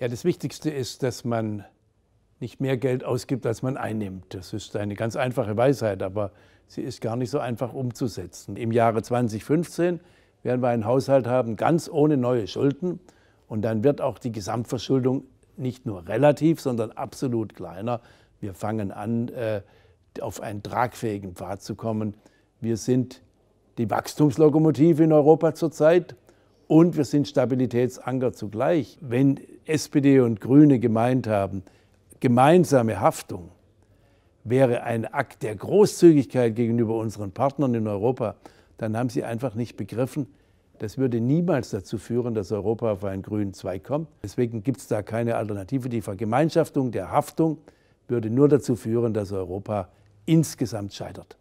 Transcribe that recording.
Ja, das Wichtigste ist, dass man nicht mehr Geld ausgibt, als man einnimmt. Das ist eine ganz einfache Weisheit, aber sie ist gar nicht so einfach umzusetzen. Im Jahre 2015 werden wir einen Haushalt haben, ganz ohne neue Schulden. Und dann wird auch die Gesamtverschuldung nicht nur relativ, sondern absolut kleiner. Wir fangen an, äh, auf einen tragfähigen Pfad zu kommen. Wir sind die Wachstumslokomotive in Europa zurzeit und wir sind Stabilitätsanker zugleich. Wenn SPD und Grüne gemeint haben, gemeinsame Haftung wäre ein Akt der Großzügigkeit gegenüber unseren Partnern in Europa, dann haben sie einfach nicht begriffen, das würde niemals dazu führen, dass Europa auf einen grünen Zweig kommt. Deswegen gibt es da keine Alternative. Die Vergemeinschaftung der Haftung würde nur dazu führen, dass Europa insgesamt scheitert.